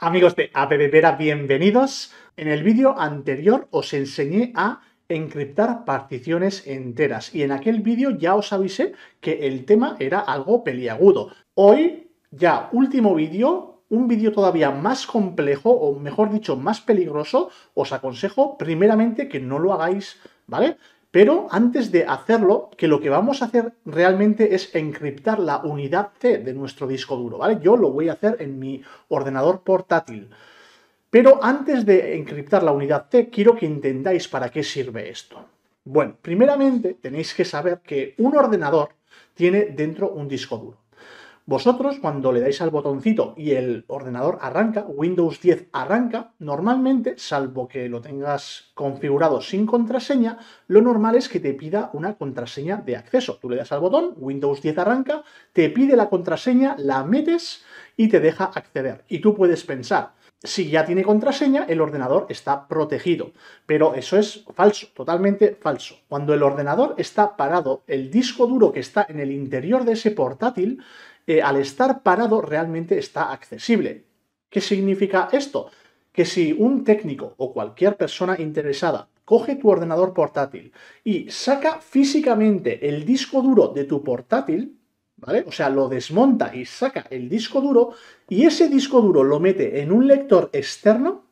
Amigos de vera bienvenidos. En el vídeo anterior os enseñé a encriptar particiones enteras y en aquel vídeo ya os avisé que el tema era algo peliagudo. Hoy, ya último vídeo, un vídeo todavía más complejo o mejor dicho más peligroso, os aconsejo primeramente que no lo hagáis, ¿vale? Pero antes de hacerlo, que lo que vamos a hacer realmente es encriptar la unidad C de nuestro disco duro, ¿vale? Yo lo voy a hacer en mi ordenador portátil. Pero antes de encriptar la unidad C, quiero que entendáis para qué sirve esto. Bueno, primeramente tenéis que saber que un ordenador tiene dentro un disco duro. Vosotros cuando le dais al botoncito y el ordenador arranca, Windows 10 arranca, normalmente, salvo que lo tengas configurado sin contraseña, lo normal es que te pida una contraseña de acceso. Tú le das al botón, Windows 10 arranca, te pide la contraseña, la metes y te deja acceder. Y tú puedes pensar, si ya tiene contraseña, el ordenador está protegido. Pero eso es falso, totalmente falso. Cuando el ordenador está parado, el disco duro que está en el interior de ese portátil eh, al estar parado realmente está accesible. ¿Qué significa esto? Que si un técnico o cualquier persona interesada coge tu ordenador portátil y saca físicamente el disco duro de tu portátil, ¿vale? O sea, lo desmonta y saca el disco duro y ese disco duro lo mete en un lector externo,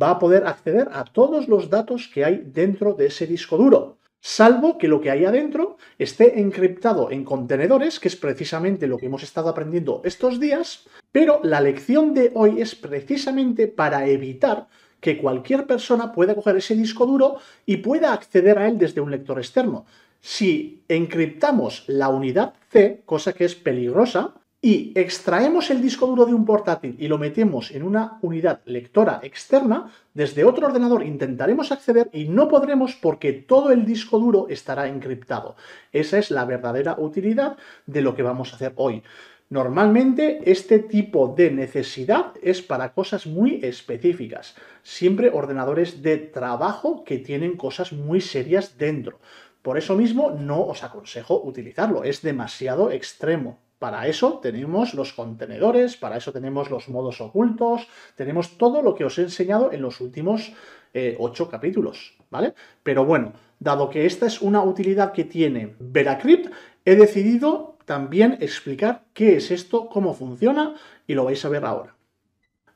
va a poder acceder a todos los datos que hay dentro de ese disco duro salvo que lo que hay adentro esté encriptado en contenedores, que es precisamente lo que hemos estado aprendiendo estos días, pero la lección de hoy es precisamente para evitar que cualquier persona pueda coger ese disco duro y pueda acceder a él desde un lector externo. Si encriptamos la unidad C, cosa que es peligrosa, y extraemos el disco duro de un portátil y lo metemos en una unidad lectora externa, desde otro ordenador intentaremos acceder y no podremos porque todo el disco duro estará encriptado. Esa es la verdadera utilidad de lo que vamos a hacer hoy. Normalmente este tipo de necesidad es para cosas muy específicas, siempre ordenadores de trabajo que tienen cosas muy serias dentro. Por eso mismo no os aconsejo utilizarlo, es demasiado extremo. Para eso tenemos los contenedores, para eso tenemos los modos ocultos, tenemos todo lo que os he enseñado en los últimos 8 eh, capítulos, ¿vale? Pero bueno, dado que esta es una utilidad que tiene Veracrypt, he decidido también explicar qué es esto, cómo funciona y lo vais a ver ahora.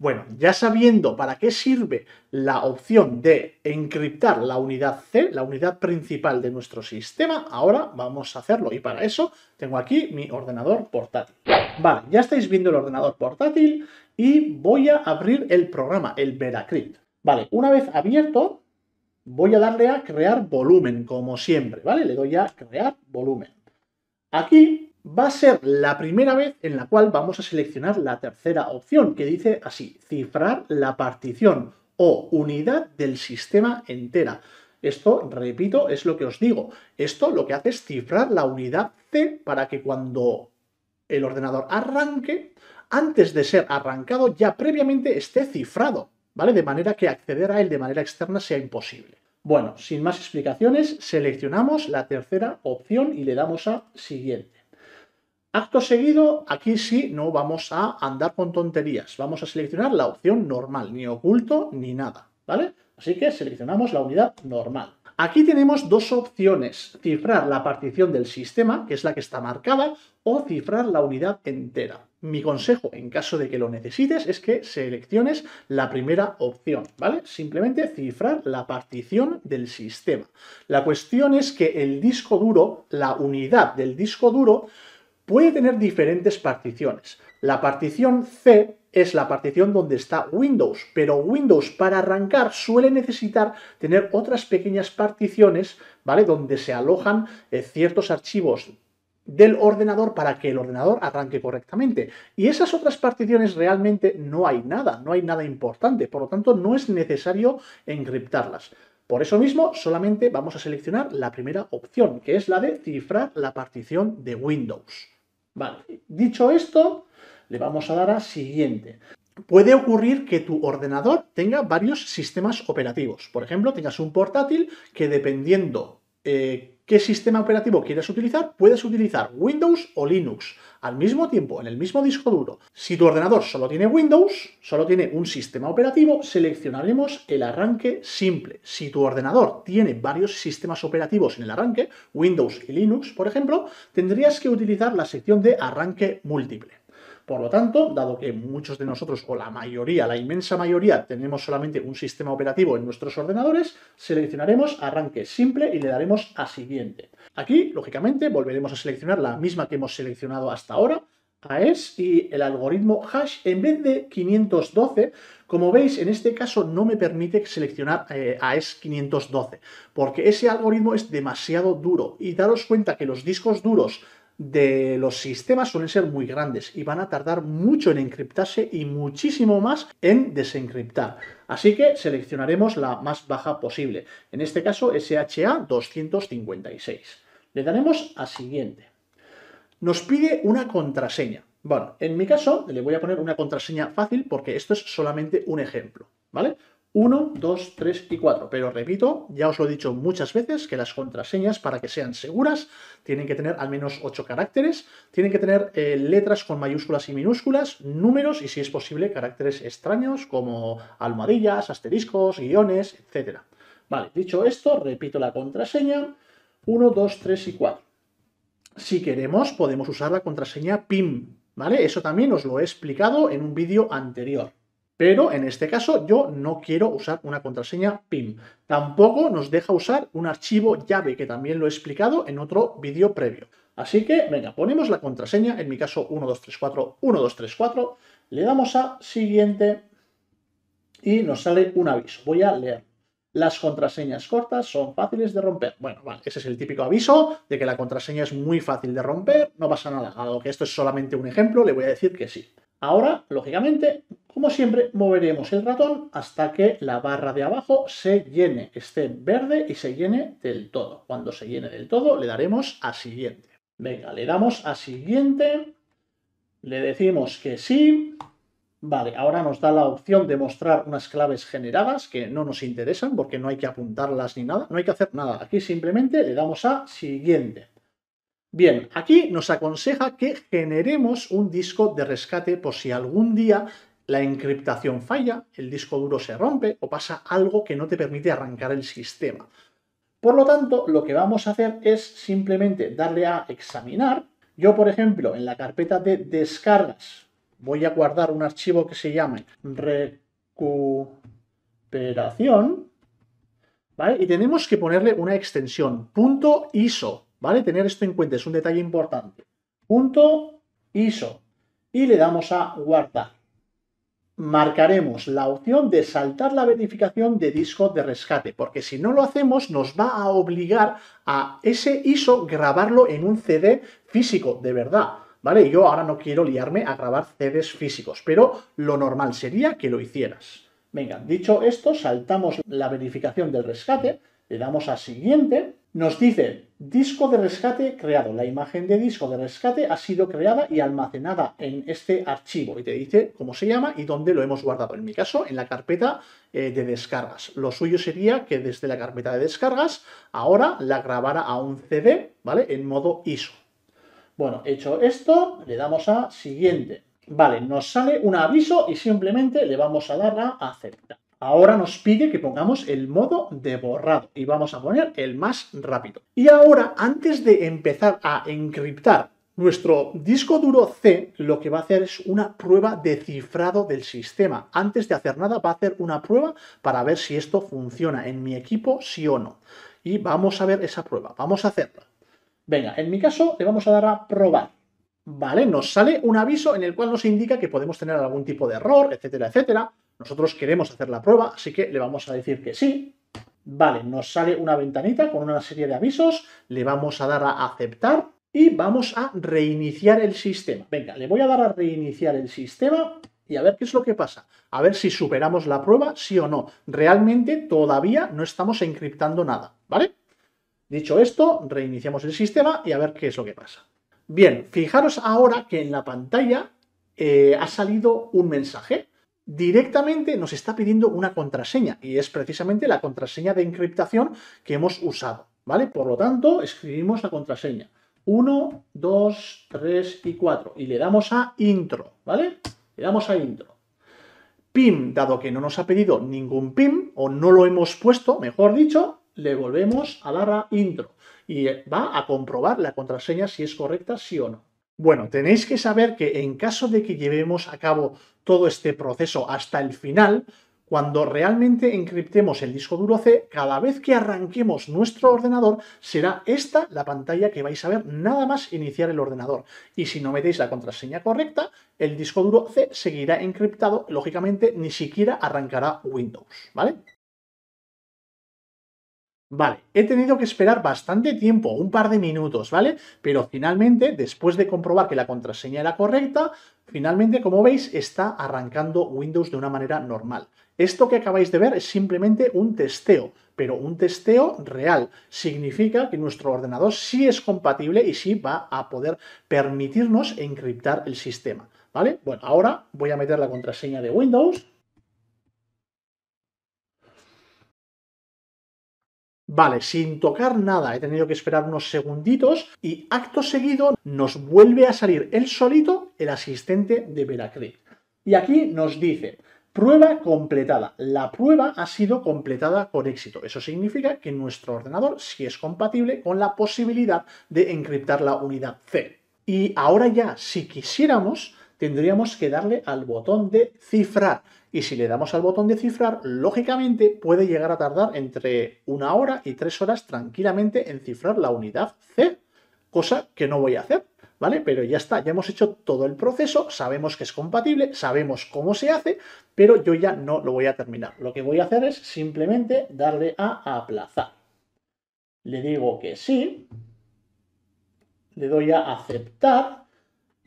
Bueno, ya sabiendo para qué sirve la opción de encriptar la unidad C, la unidad principal de nuestro sistema, ahora vamos a hacerlo. Y para eso tengo aquí mi ordenador portátil. Vale, ya estáis viendo el ordenador portátil y voy a abrir el programa, el Veracrypt. Vale, una vez abierto, voy a darle a crear volumen, como siempre, ¿vale? Le doy a crear volumen. Aquí va a ser la primera vez en la cual vamos a seleccionar la tercera opción, que dice así, cifrar la partición o unidad del sistema entera. Esto, repito, es lo que os digo. Esto lo que hace es cifrar la unidad C para que cuando el ordenador arranque, antes de ser arrancado, ya previamente esté cifrado, ¿vale? De manera que acceder a él de manera externa sea imposible. Bueno, sin más explicaciones, seleccionamos la tercera opción y le damos a siguiente. Acto seguido, aquí sí no vamos a andar con tonterías, vamos a seleccionar la opción normal, ni oculto ni nada, ¿vale? Así que seleccionamos la unidad normal. Aquí tenemos dos opciones, cifrar la partición del sistema, que es la que está marcada, o cifrar la unidad entera. Mi consejo, en caso de que lo necesites, es que selecciones la primera opción, ¿vale? Simplemente cifrar la partición del sistema. La cuestión es que el disco duro, la unidad del disco duro, puede tener diferentes particiones. La partición C es la partición donde está Windows, pero Windows para arrancar suele necesitar tener otras pequeñas particiones, ¿vale? Donde se alojan eh, ciertos archivos del ordenador para que el ordenador arranque correctamente. Y esas otras particiones realmente no hay nada, no hay nada importante, por lo tanto no es necesario encriptarlas. Por eso mismo, solamente vamos a seleccionar la primera opción, que es la de cifrar la partición de Windows. Vale, dicho esto, le vamos a dar a siguiente. Puede ocurrir que tu ordenador tenga varios sistemas operativos. Por ejemplo, tengas un portátil que dependiendo eh, qué sistema operativo quieres utilizar, puedes utilizar Windows o Linux al mismo tiempo en el mismo disco duro. Si tu ordenador solo tiene Windows, solo tiene un sistema operativo, seleccionaremos el arranque simple. Si tu ordenador tiene varios sistemas operativos en el arranque, Windows y Linux, por ejemplo, tendrías que utilizar la sección de arranque múltiple. Por lo tanto, dado que muchos de nosotros, o la mayoría, la inmensa mayoría, tenemos solamente un sistema operativo en nuestros ordenadores, seleccionaremos arranque simple y le daremos a siguiente. Aquí, lógicamente, volveremos a seleccionar la misma que hemos seleccionado hasta ahora, AES y el algoritmo hash en vez de 512. Como veis, en este caso no me permite seleccionar eh, AES 512, porque ese algoritmo es demasiado duro. Y daros cuenta que los discos duros de los sistemas suelen ser muy grandes y van a tardar mucho en encriptarse y muchísimo más en desencriptar. Así que seleccionaremos la más baja posible, en este caso SHA 256. Le daremos a siguiente. Nos pide una contraseña. Bueno, en mi caso le voy a poner una contraseña fácil porque esto es solamente un ejemplo, ¿vale? 1, 2, 3 y 4. Pero repito, ya os lo he dicho muchas veces, que las contraseñas, para que sean seguras, tienen que tener al menos 8 caracteres, tienen que tener eh, letras con mayúsculas y minúsculas, números y, si es posible, caracteres extraños como almohadillas, asteriscos, guiones, etc. Vale, dicho esto, repito la contraseña. 1, 2, 3 y 4. Si queremos, podemos usar la contraseña PIM, ¿vale? Eso también os lo he explicado en un vídeo anterior. Pero en este caso yo no quiero usar una contraseña PIN. Tampoco nos deja usar un archivo llave, que también lo he explicado en otro vídeo previo. Así que, venga, ponemos la contraseña, en mi caso 1234, 1234, le damos a siguiente y nos sale un aviso. Voy a leer. Las contraseñas cortas son fáciles de romper. Bueno, vale, ese es el típico aviso de que la contraseña es muy fácil de romper, no pasa nada. Dado que esto es solamente un ejemplo, le voy a decir que sí. Ahora, lógicamente, como siempre, moveremos el ratón hasta que la barra de abajo se llene, esté verde y se llene del todo. Cuando se llene del todo, le daremos a siguiente. Venga, le damos a siguiente, le decimos que sí. Vale, ahora nos da la opción de mostrar unas claves generadas que no nos interesan porque no hay que apuntarlas ni nada, no hay que hacer nada. Aquí simplemente le damos a siguiente. Bien, aquí nos aconseja que generemos un disco de rescate por si algún día la encriptación falla, el disco duro se rompe o pasa algo que no te permite arrancar el sistema. Por lo tanto, lo que vamos a hacer es simplemente darle a examinar. Yo, por ejemplo, en la carpeta de descargas voy a guardar un archivo que se llame recuperación, Y tenemos que ponerle una extensión, .iso, ¿Vale? Tener esto en cuenta es un detalle importante. Punto ISO. Y le damos a guardar. Marcaremos la opción de saltar la verificación de disco de rescate, porque si no lo hacemos nos va a obligar a ese ISO grabarlo en un CD físico, de verdad. ¿Vale? Yo ahora no quiero liarme a grabar CDs físicos, pero lo normal sería que lo hicieras. Venga, dicho esto, saltamos la verificación del rescate, le damos a siguiente nos dice, disco de rescate creado. La imagen de disco de rescate ha sido creada y almacenada en este archivo. Y te dice cómo se llama y dónde lo hemos guardado. En mi caso, en la carpeta eh, de descargas. Lo suyo sería que desde la carpeta de descargas ahora la grabara a un CD, ¿vale? En modo ISO. Bueno, hecho esto, le damos a siguiente. Vale, nos sale un aviso y simplemente le vamos a dar a aceptar. Ahora nos pide que pongamos el modo de borrado y vamos a poner el más rápido. Y ahora, antes de empezar a encriptar nuestro disco duro C lo que va a hacer es una prueba de cifrado del sistema. Antes de hacer nada va a hacer una prueba para ver si esto funciona en mi equipo, sí o no. Y vamos a ver esa prueba, vamos a hacerla. Venga, en mi caso le vamos a dar a probar. Vale, nos sale un aviso en el cual nos indica que podemos tener algún tipo de error, etcétera, etcétera. Nosotros queremos hacer la prueba, así que le vamos a decir que sí. Vale, nos sale una ventanita con una serie de avisos, le vamos a dar a aceptar y vamos a reiniciar el sistema. Venga, le voy a dar a reiniciar el sistema y a ver qué es lo que pasa. A ver si superamos la prueba, sí o no. Realmente todavía no estamos encriptando nada, ¿vale? Dicho esto, reiniciamos el sistema y a ver qué es lo que pasa. Bien, fijaros ahora que en la pantalla eh, ha salido un mensaje directamente nos está pidiendo una contraseña y es precisamente la contraseña de encriptación que hemos usado, ¿vale? Por lo tanto, escribimos la contraseña 1, 2, 3 y 4 y le damos a intro, ¿vale? Le damos a intro. PIM, dado que no nos ha pedido ningún PIM o no lo hemos puesto, mejor dicho, le volvemos a dar intro y va a comprobar la contraseña si es correcta, sí o no. Bueno, tenéis que saber que en caso de que llevemos a cabo todo este proceso hasta el final, cuando realmente encriptemos el disco duro C, cada vez que arranquemos nuestro ordenador, será esta la pantalla que vais a ver nada más iniciar el ordenador. Y si no metéis la contraseña correcta, el disco duro C seguirá encriptado, lógicamente ni siquiera arrancará Windows, ¿vale? Vale, he tenido que esperar bastante tiempo, un par de minutos, ¿vale? Pero finalmente, después de comprobar que la contraseña era correcta, finalmente, como veis, está arrancando Windows de una manera normal. Esto que acabáis de ver es simplemente un testeo, pero un testeo real. Significa que nuestro ordenador sí es compatible y sí va a poder permitirnos encriptar el sistema, ¿vale? Bueno, ahora voy a meter la contraseña de Windows. Vale, sin tocar nada, he tenido que esperar unos segunditos y acto seguido nos vuelve a salir él solito el asistente de VeraCrypt. Y aquí nos dice, Prueba completada. La prueba ha sido completada con éxito. Eso significa que nuestro ordenador sí es compatible con la posibilidad de encriptar la unidad C. Y ahora ya, si quisiéramos, tendríamos que darle al botón de cifrar y si le damos al botón de cifrar, lógicamente puede llegar a tardar entre una hora y tres horas tranquilamente en cifrar la unidad C, cosa que no voy a hacer, ¿vale? Pero ya está, ya hemos hecho todo el proceso, sabemos que es compatible, sabemos cómo se hace, pero yo ya no lo voy a terminar. Lo que voy a hacer es simplemente darle a aplazar. Le digo que sí, le doy a aceptar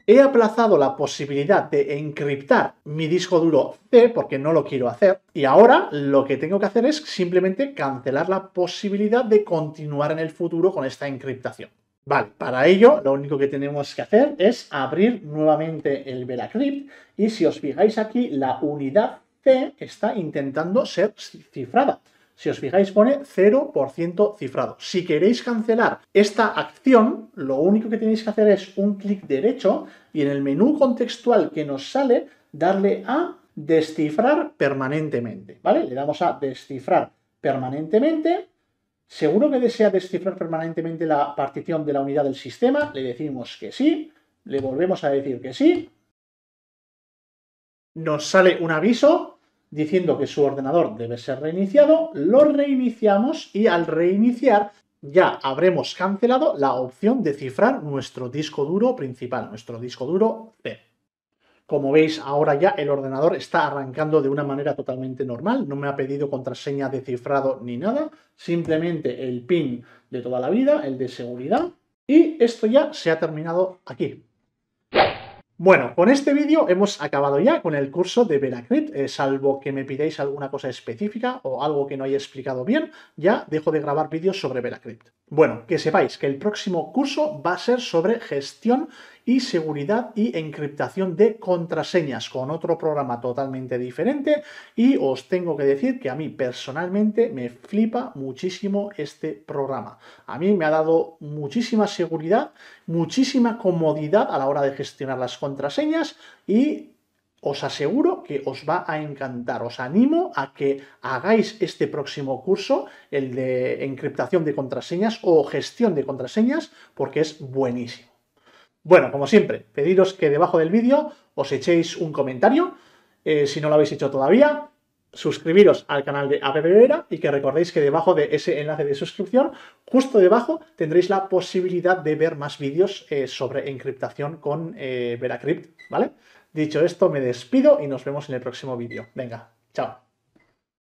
He aplazado la posibilidad de encriptar mi disco duro C porque no lo quiero hacer. Y ahora lo que tengo que hacer es simplemente cancelar la posibilidad de continuar en el futuro con esta encriptación. Vale, para ello lo único que tenemos que hacer es abrir nuevamente el Veracrypt y si os fijáis aquí la unidad C está intentando ser cifrada si os fijáis pone 0% cifrado. Si queréis cancelar esta acción, lo único que tenéis que hacer es un clic derecho y en el menú contextual que nos sale, darle a descifrar permanentemente, ¿vale? Le damos a descifrar permanentemente. Seguro que desea descifrar permanentemente la partición de la unidad del sistema, le decimos que sí, le volvemos a decir que sí. Nos sale un aviso diciendo que su ordenador debe ser reiniciado, lo reiniciamos y al reiniciar ya habremos cancelado la opción de cifrar nuestro disco duro principal, nuestro disco duro C. Como veis, ahora ya el ordenador está arrancando de una manera totalmente normal, no me ha pedido contraseña de cifrado ni nada, simplemente el PIN de toda la vida, el de seguridad, y esto ya se ha terminado aquí. Bueno, con este vídeo hemos acabado ya con el curso de Veracrypt, eh, salvo que me pidáis alguna cosa específica o algo que no haya explicado bien, ya dejo de grabar vídeos sobre Veracrypt. Bueno, que sepáis que el próximo curso va a ser sobre gestión y seguridad y encriptación de contraseñas con otro programa totalmente diferente y os tengo que decir que a mí personalmente me flipa muchísimo este programa. A mí me ha dado muchísima seguridad, muchísima comodidad a la hora de gestionar las contraseñas y os aseguro que os va a encantar. Os animo a que hagáis este próximo curso, el de encriptación de contraseñas o gestión de contraseñas, porque es buenísimo. Bueno, como siempre, pediros que debajo del vídeo os echéis un comentario, eh, si no lo habéis hecho todavía, suscribiros al canal de Vera y que recordéis que debajo de ese enlace de suscripción, justo debajo, tendréis la posibilidad de ver más vídeos eh, sobre encriptación con eh, VeraCrypt, ¿vale? Dicho esto, me despido y nos vemos en el próximo vídeo. Venga, chao.